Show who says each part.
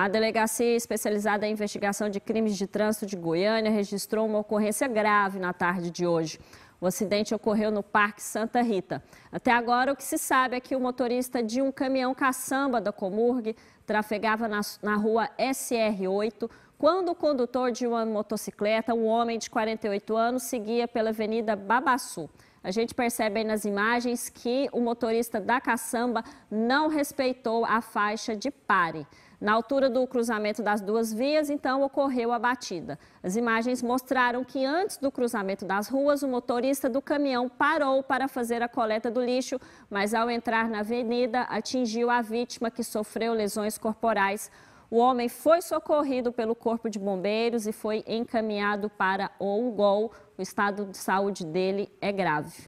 Speaker 1: A Delegacia Especializada em Investigação de Crimes de Trânsito de Goiânia registrou uma ocorrência grave na tarde de hoje. O acidente ocorreu no Parque Santa Rita. Até agora, o que se sabe é que o motorista de um caminhão caçamba da Comurg trafegava na, na rua SR8 quando o condutor de uma motocicleta, um homem de 48 anos, seguia pela Avenida Babaçu. A gente percebe aí nas imagens que o motorista da caçamba não respeitou a faixa de pare. Na altura do cruzamento das duas vias, então, ocorreu a batida. As imagens mostraram que antes do cruzamento das ruas, o motorista do caminhão parou para fazer a coleta do lixo, mas ao entrar na avenida, atingiu a vítima que sofreu lesões corporais. O homem foi socorrido pelo Corpo de Bombeiros e foi encaminhado para Ongol. O estado de saúde dele é grave.